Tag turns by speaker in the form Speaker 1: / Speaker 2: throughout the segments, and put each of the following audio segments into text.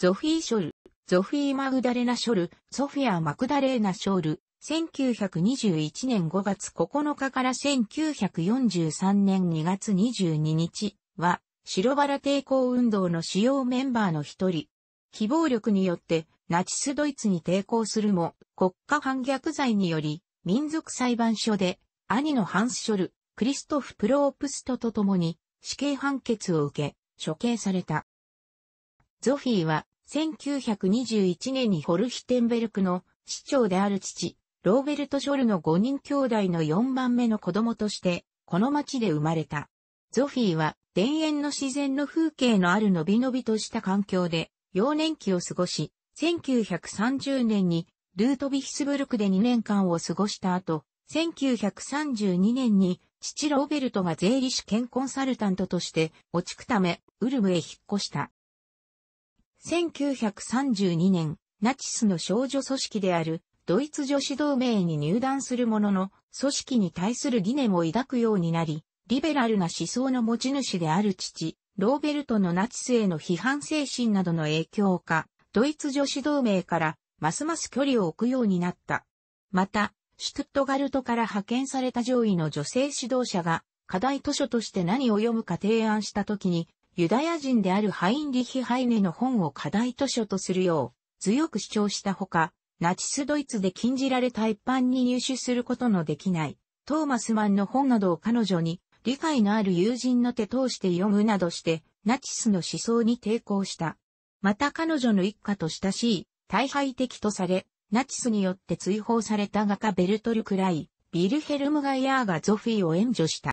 Speaker 1: ゾフィー・ショル、ゾフィー・マグダレナ・ショル、ソフィア・マクダレーナ・ショル、1921年5月9日から1943年2月22日は、白バラ抵抗運動の主要メンバーの一人。非暴力によってナチスドイツに抵抗するも、国家反逆罪により、民族裁判所で、兄のハンス・ショル、クリストフ・プロープストと共に死刑判決を受け、処刑された。ゾフィーは1921年にホルヒテンベルクの市長である父、ローベルト・ショルの5人兄弟の4番目の子供として、この町で生まれた。ゾフィーは、田園の自然の風景のあるのびのびとした環境で、幼年期を過ごし、1930年に、ルートビヒスブルクで2年間を過ごした後、1932年に、父ローベルトが税理士兼コンサルタントとして、落ちくため、ウルムへ引っ越した。1932年、ナチスの少女組織であるドイツ女子同盟に入団するものの、組織に対する疑念を抱くようになり、リベラルな思想の持ち主である父、ローベルトのナチスへの批判精神などの影響か、ドイツ女子同盟からますます距離を置くようになった。また、シュトットガルトから派遣された上位の女性指導者が課題図書として何を読むか提案した時に、ユダヤ人であるハインリヒ・ハイネの本を課題図書とするよう強く主張したほか、ナチスドイツで禁じられた一般に入手することのできないトーマスマンの本などを彼女に理解のある友人の手通して読むなどしてナチスの思想に抵抗した。また彼女の一家と親しい大敗的とされ、ナチスによって追放された画家ベルトルクライ、ビルヘルム・ガイヤーがゾフィーを援助した。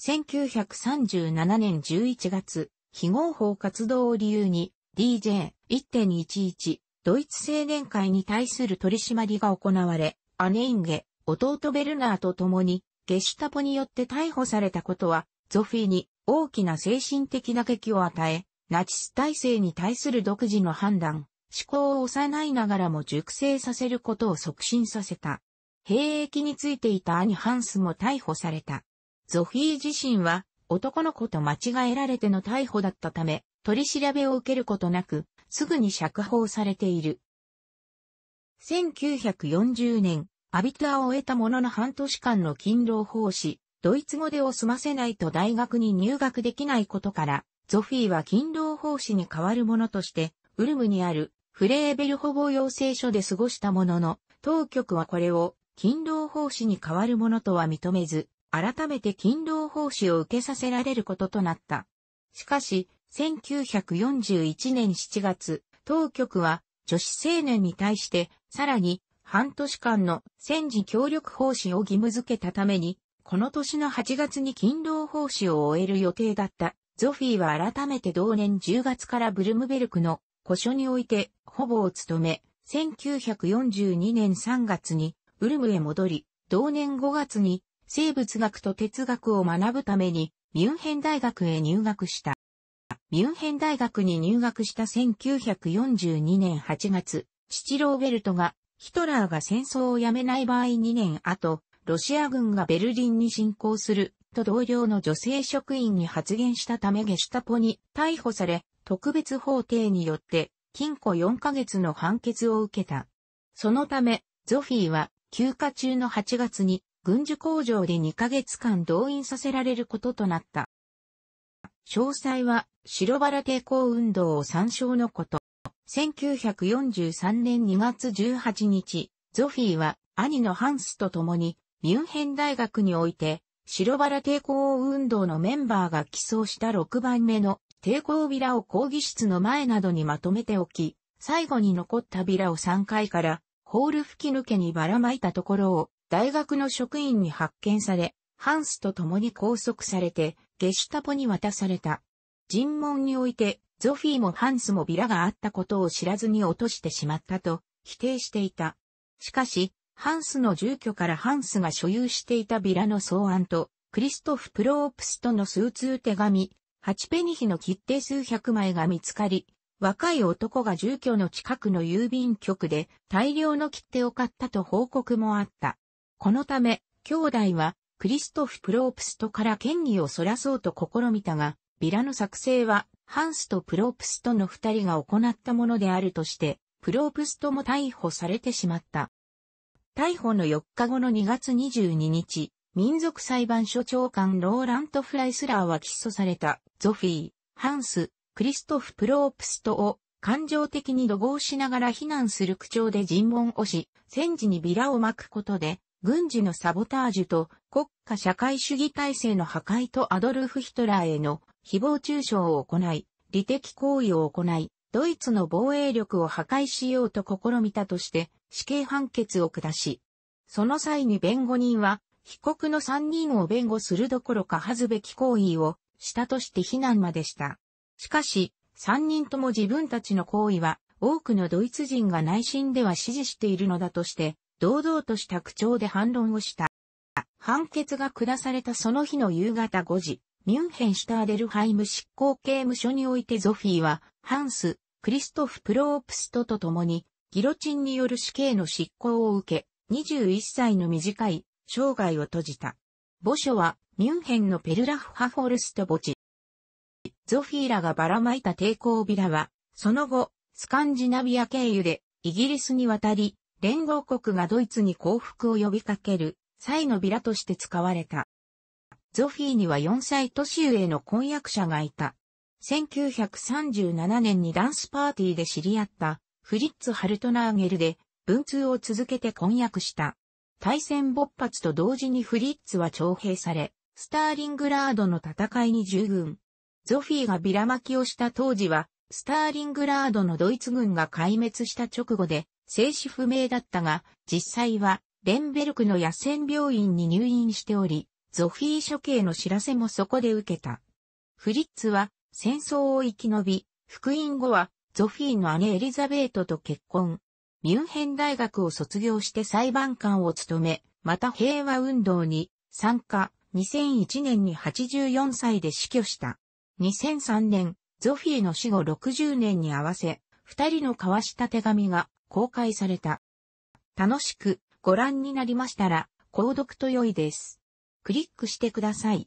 Speaker 1: 1937年11月、非合法活動を理由に DJ1.11 ドイツ青年会に対する取り締まりが行われ、姉インゲ、弟ベルナーと共にゲシュタポによって逮捕されたことは、ゾフィーに大きな精神的打撃を与え、ナチス体制に対する独自の判断、思考を幼いながらも熟成させることを促進させた。兵役についていた兄ハンスも逮捕された。ゾフィー自身は男の子と間違えられての逮捕だったため、取り調べを受けることなく、すぐに釈放されている。1940年、アビトアを終えたものの半年間の勤労奉仕、ドイツ語でを済ませないと大学に入学できないことから、ゾフィーは勤労奉仕に代わるものとして、ウルムにあるフレーベル保護養成所で過ごしたものの、当局はこれを勤労奉仕に代わるものとは認めず、改めて勤労奉仕を受けさせられることとなった。しかし、1941年7月、当局は女子青年に対してさらに半年間の戦時協力奉仕を義務付けたために、この年の8月に勤労奉仕を終える予定だったゾフィーは改めて同年10月からブルムベルクの古書において保護を務め、1942年3月にブルムへ戻り、同年5月に生物学と哲学を学ぶためにミュンヘン大学へ入学した。ミュンヘン大学に入学した1942年8月、父ローベルトがヒトラーが戦争をやめない場合2年後、ロシア軍がベルリンに侵攻すると同僚の女性職員に発言したためゲシュタポに逮捕され、特別法廷によって禁錮4ヶ月の判決を受けた。そのため、ゾフィーは休暇中の8月に軍需工場で2ヶ月間動員させられることとなった。詳細は、白原抵抗運動を参照のこと。1943年2月18日、ゾフィーは兄のハンスと共に、ミュンヘン大学において、白原抵抗運動のメンバーが寄贈した6番目の抵抗ビラを講義室の前などにまとめておき、最後に残ったビラを3階からホール吹き抜けにばらまいたところを大学の職員に発見され、ハンスと共に拘束されて、ゲシュタポに渡された。尋問において、ゾフィーもハンスもビラがあったことを知らずに落としてしまったと否定していた。しかし、ハンスの住居からハンスが所有していたビラの草案と、クリストフ・プロープスとの数通手紙、8ペニヒの切手数百枚が見つかり、若い男が住居の近くの郵便局で大量の切手を買ったと報告もあった。このため、兄弟は、クリストフ・プロープストから権威をそらそうと試みたが、ビラの作成は、ハンスとプロープストの二人が行ったものであるとして、プロープストも逮捕されてしまった。逮捕の4日後の2月22日、民族裁判所長官ローラント・フライスラーは起訴された、ゾフィー、ハンス、クリストフ・プロープストを、感情的に怒号しながら非難する口調で尋問をし、戦時にビラを巻くことで、軍事のサボタージュと国家社会主義体制の破壊とアドルフ・ヒトラーへの誹謗中傷を行い、利的行為を行い、ドイツの防衛力を破壊しようと試みたとして死刑判決を下し、その際に弁護人は被告の3人を弁護するどころか恥ずべき行為をしたとして非難までした。しかし、3人とも自分たちの行為は多くのドイツ人が内心では支持しているのだとして、堂々とした口調で反論をした。判決が下されたその日の夕方5時、ミュンヘンシュターデルハイム執行刑務所においてゾフィーは、ハンス、クリストフ・プロープストと共に、ギロチンによる死刑の執行を受け、21歳の短い生涯を閉じた。墓所は、ミュンヘンのペルラフハフォルスト墓地。ゾフィーらがばらまいた抵抗ビラは、その後、スカンジナビア経由で、イギリスに渡り、連合国がドイツに降伏を呼びかける際のビラとして使われた。ゾフィーには4歳年上の婚約者がいた。1937年にダンスパーティーで知り合ったフリッツ・ハルトナーゲルで文通を続けて婚約した。対戦勃発と同時にフリッツは徴兵され、スターリングラードの戦いに従軍。ゾフィーがビラ巻きをした当時は、スターリングラードのドイツ軍が壊滅した直後で、生死不明だったが、実際は、レンベルクの野戦病院に入院しており、ゾフィー処刑の知らせもそこで受けた。フリッツは、戦争を生き延び、復員後は、ゾフィーの姉エリザベートと結婚。ミュンヘン大学を卒業して裁判官を務め、また平和運動に参加、2001年に84歳で死去した。2003年、ゾフィーの死後60年に合わせ、二人の交わした手紙が公開された。楽しくご覧になりましたら、購読と良いです。クリックしてください。